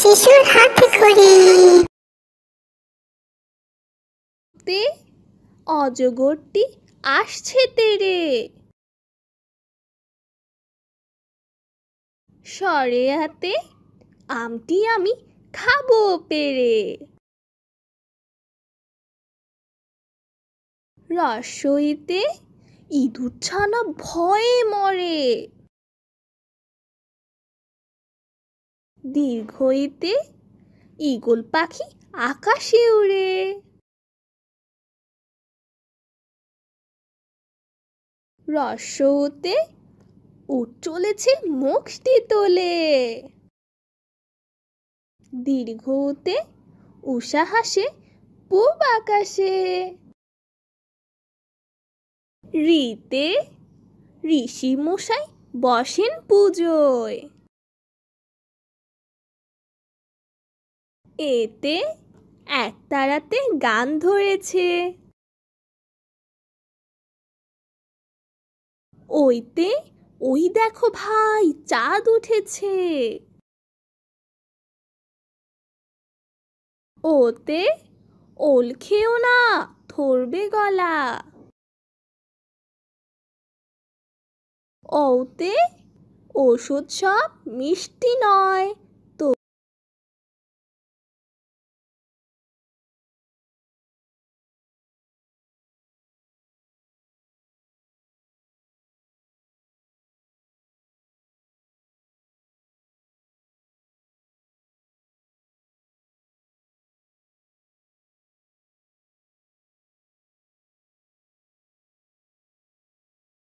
শিশুর হাতে করে তে অজগরটি আসছে তেরে সরেয়াতে আমটি আমি খাবো পেরে রসইতে ইঁদুর ছানা ভয়ে মরে দীর্ঘ এতে ঈগল পাখি আকাশে উড়ে রসতে ও চলেছে মুখটি তোলে দীর্ঘতে উষা হাসে পূব আকাশে রিতে ঋষি মশাই বসেন পুজোয় এতে একতারাতে গান ধরেছে ওইতে ওই দেখো ভাই চাঁদ উঠেছে ওতে ওল খেও না ধরবে গলা ওতে ওষুধ সব মিষ্টি নয়